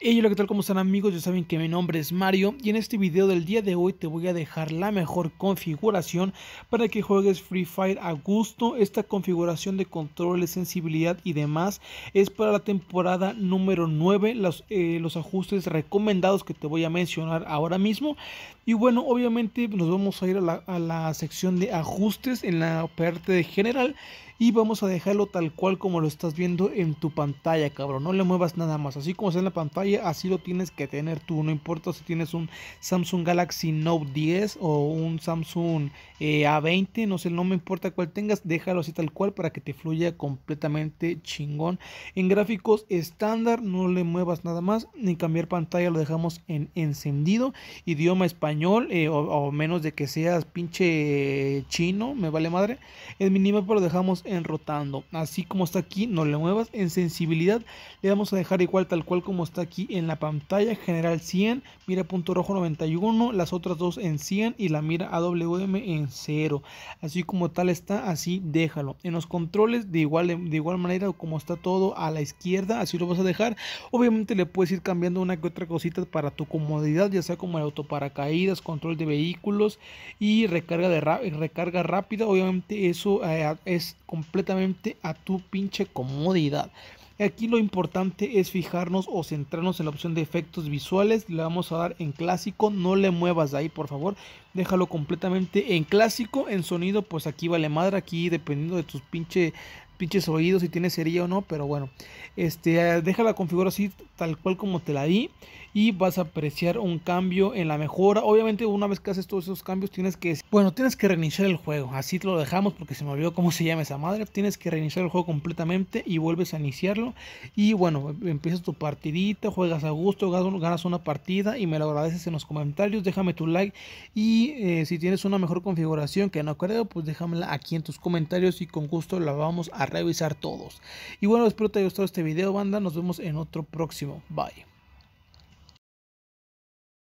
hola, ¿qué tal? ¿Cómo están amigos? Ya saben que mi nombre es Mario y en este video del día de hoy te voy a dejar la mejor configuración para que juegues Free Fire a gusto. Esta configuración de controles, sensibilidad y demás es para la temporada número 9, los, eh, los ajustes recomendados que te voy a mencionar ahora mismo. Y bueno, obviamente nos vamos a ir a la, a la sección de ajustes en la parte de general y vamos a dejarlo tal cual como lo estás viendo en tu pantalla, cabrón. No le muevas nada más. Así como está en la pantalla, así lo tienes que tener tú. No importa si tienes un Samsung Galaxy Note 10 o un Samsung eh, A20, no sé, no me importa cuál tengas, déjalo así tal cual para que te fluya completamente chingón. En gráficos estándar, no le muevas nada más, ni cambiar pantalla, lo dejamos en encendido. Idioma español, eh, o, menos de que seas pinche chino, me vale madre. El mínimo lo dejamos en rotando. Así como está aquí, no le muevas. En sensibilidad le vamos a dejar igual tal cual como está aquí en la pantalla. General 100, mira punto rojo 91, las otras dos en 100 y la mira AWM en 0. Así como tal está, así déjalo. En los controles de igual, de igual manera como está todo a la izquierda, así lo vas a dejar. Obviamente le puedes ir cambiando una que otra cosita para tu comodidad, ya sea como el auto paracaídas control de vehículos y recarga, de recarga rápida. Obviamente eso eh, es como completamente a tu pinche comodidad. Aquí lo importante es fijarnos o centrarnos en la opción de efectos visuales. Le vamos a dar en clásico. No le muevas de ahí, por favor. Déjalo completamente en clásico. En sonido, pues aquí vale madre. Aquí dependiendo de tus pinches oídos, si tienes cerilla o no. Pero bueno, este, eh, déjala configuración así, tal cual como te la di. Y vas a apreciar un cambio en la mejora. Obviamente, una vez que haces todos esos cambios, tienes que. Bueno, tienes que reiniciar el juego. Así te lo dejamos porque se me olvidó cómo se llama esa madre. Tienes que reiniciar el juego completamente y vuelves a iniciarlo y bueno, empiezas tu partidita, juegas a gusto, ganas una partida y me lo agradeces en los comentarios. Déjame tu like y eh, si tienes una mejor configuración que no creo, pues déjamela aquí en tus comentarios y con gusto la vamos a revisar todos. Y bueno, espero te haya gustado este video, banda. Nos vemos en otro próximo. Bye.